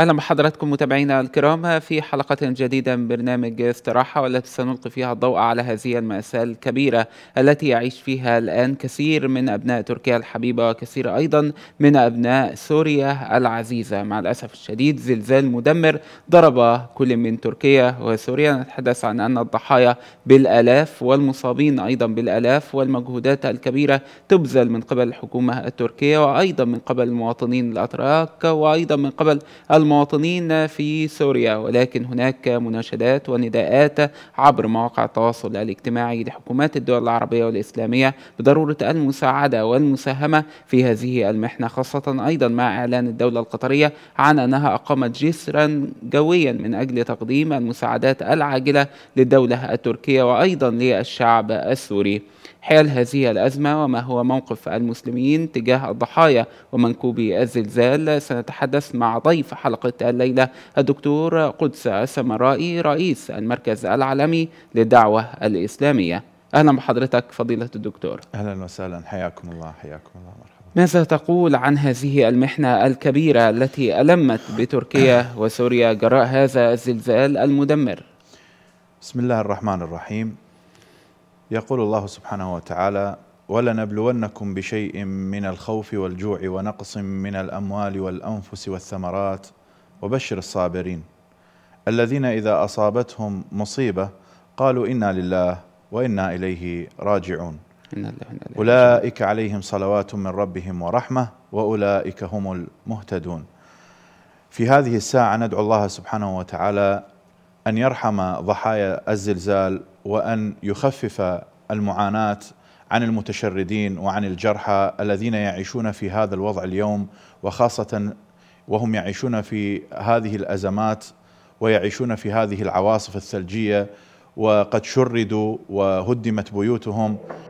اهلا بحضراتكم متابعينا الكرام في حلقه جديده من برنامج استراحه والتي سنلقي فيها الضوء على هذه الماساه الكبيره التي يعيش فيها الان كثير من ابناء تركيا الحبيبه وكثير ايضا من ابناء سوريا العزيزه مع الاسف الشديد زلزال مدمر ضرب كل من تركيا وسوريا نتحدث عن ان الضحايا بالالاف والمصابين ايضا بالالاف والمجهودات الكبيره تبذل من قبل الحكومه التركيه وايضا من قبل المواطنين الاتراك وايضا من قبل الم المواطنين في سوريا ولكن هناك مناشدات ونداءات عبر مواقع التواصل الاجتماعي لحكومات الدول العربية والإسلامية بضرورة المساعدة والمساهمة في هذه المحنة خاصة أيضا مع إعلان الدولة القطرية عن أنها أقامت جسرا جويا من أجل تقديم المساعدات العاجلة للدولة التركية وأيضا للشعب السوري حيال هذه الأزمة وما هو موقف المسلمين تجاه الضحايا ومنكوبي الزلزال سنتحدث مع ضيف حلقة الليلة الدكتور قدس السمرائي رئيس المركز العالمي للدعوة الإسلامية أهلا بحضرتك فضيلة الدكتور أهلا وسهلا حياكم الله حياكم الله مرحبا ماذا تقول عن هذه المحنة الكبيرة التي ألمت بتركيا وسوريا جراء هذا الزلزال المدمر؟ بسم الله الرحمن الرحيم يقول الله سبحانه وتعالى ولنبلونكم بشيء من الخوف والجوع ونقص من الاموال والانفس والثمرات وبشر الصابرين الذين اذا اصابتهم مصيبه قالوا انا لله وانا اليه راجعون اولئك عليهم صلوات من ربهم ورحمه واولئك هم المهتدون في هذه الساعه ندعو الله سبحانه وتعالى ان يرحم ضحايا الزلزال وأن يخفف المعاناة عن المتشردين وعن الجرحى الذين يعيشون في هذا الوضع اليوم وخاصة وهم يعيشون في هذه الأزمات ويعيشون في هذه العواصف الثلجية وقد شردوا وهدمت بيوتهم